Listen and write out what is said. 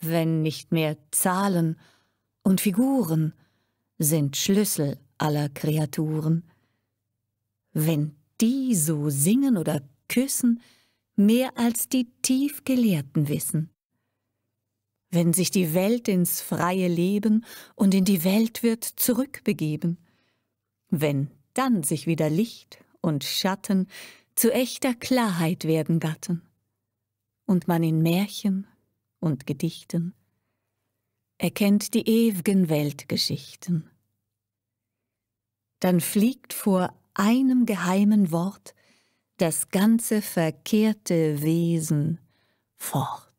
wenn nicht mehr Zahlen und Figuren sind Schlüssel aller Kreaturen. Wenn die so singen oder küssen, mehr als die Tiefgelehrten wissen. Wenn sich die Welt ins freie Leben und in die Welt wird zurückbegeben, wenn dann sich wieder Licht und Schatten zu echter Klarheit werden gatten, und man in Märchen und Gedichten. Er kennt die ew'gen Weltgeschichten. Dann fliegt vor einem geheimen Wort das ganze verkehrte Wesen fort.